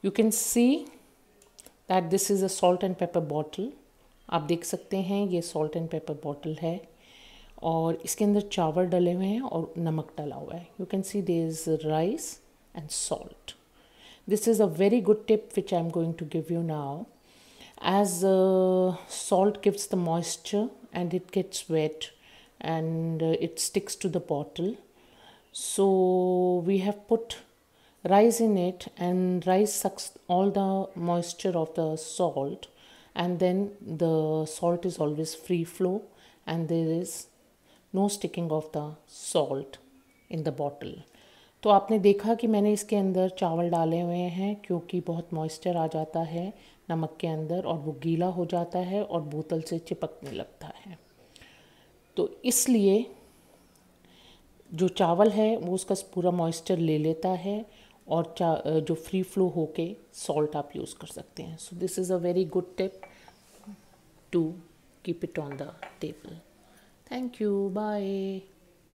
You can see that this is a salt and pepper bottle. आप देख सकते हैं salt and pepper bottle है और इसके अंदर चावल डले हुए हैं और नमक डाला हुआ है. You can see there's rice and salt. this is a very good tip which i'm going to give you now as uh, salt gives the moisture and it gets wet and uh, it sticks to the bottle so we have put rice in it and rice sucks all the moisture of the salt and then the salt is always free flow and there is no sticking of the salt in the bottle तो आपने देखा कि मैंने इसके अंदर चावल डाले हुए हैं क्योंकि बहुत मॉइस्चर आ जाता है नमक के अंदर और वो गीला हो जाता है और बोतल से चिपकने लगता है तो इसलिए जो चावल है वो उसका पूरा मॉइस्चर ले लेता है और चा जो फ्री फ्लो होके सॉल्ट आप यूज़ कर सकते हैं so this is a very good tip to keep it on the table thank you bye